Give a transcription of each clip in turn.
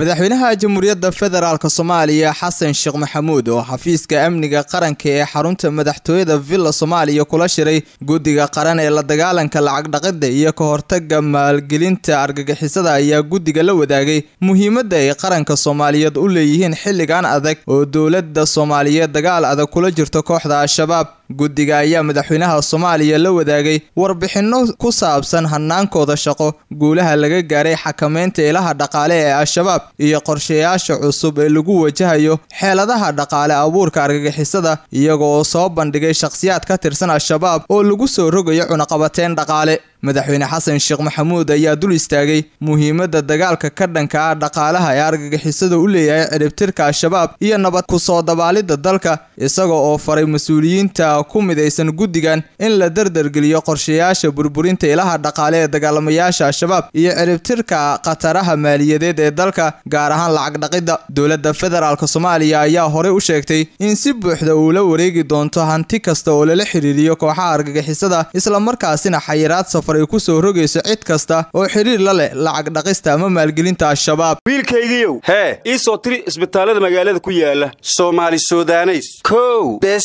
madaxweynaha jamhuuriyadda federaalka soomaaliya xasan sheekh maxamuud oo xafiiska amniga qaranka ee xarunta madaxtooyada villa soomaaliya kula shiray guddiga qaran ee la dagaalanka lacag dhaqidda iyo ka hortagga maalgelinta argagixisada ayaa guddiga la wadaagay muhiimadda ay qaranka soomaaliyeed u leeyihiin xilligan adag oo dowladda soomaaliyeed dagaal adag kula jirto kooxda al-shabaab guddiga ayaa madaxweynaha soomaaliya la wadaagay warbixinno ku saabsan hannaankooda shaqo guulaha laga gaaray xakameynta ilaha dhaqaale ee al-shabaab iyo qorshayaasha cusub ee lagu wajahayo xeeladaha dhaqaale abuurka argagixisada iyagoo oo soo bandhigay shakhsiyaad ka tirsan al-shabaab oo lagu soo rogayo cunaqabateen dhaqaale madaxweyne xasan sheekh maxamuud ayaa dul istaagay muhiimadda dagaalka ka dhanka ah dhaqaalaha ee argagixisada u leeyahay ciribtirka al-shabaab iyo nabad ku soo dabaalidda dalka isaga oo faray mas-uuliyiinta ku midaysan guddigan in la dardargeliyo qorshayaasha burburinta ilaha dhaqaale ee dagaalamayaasha al-shabaab iyo ciribtirka khataraha maaliyadeed ee dalka gaar ahaan lacag dhaqidda dowladda federaalk soomaaliya ayaa horey u sheegtay in si buuxda uu la wareegi doonto hanti kasta oo lala xiriiriyo kooxaha argagixisada isla markaasina xayiraad safar ay ku soo rogayso cid kasta oo xidhiir la leh lacag dhaqista ama maalgelinta al-shabaab wiilkaygiiow hee ii soo tiri isbitaallada magaalada ku yaala soomaali sudaneys kow bes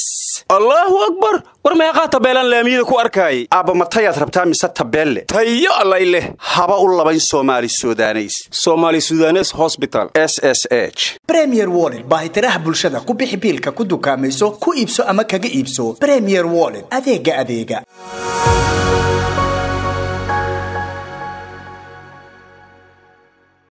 allaahu akbar war meeqaa tabeelaan laamiyada ku arkaayay aabba matayaad rabtaa mise tabeelle tayo allay leh haba u labayn soomaali sudaneys somaali sudanes hosbital s s h bremier woled baahitiraha bulshada ku bixi biilka ku dukaamayso ku iibso ama kaga iibso bremier woled adeega adeega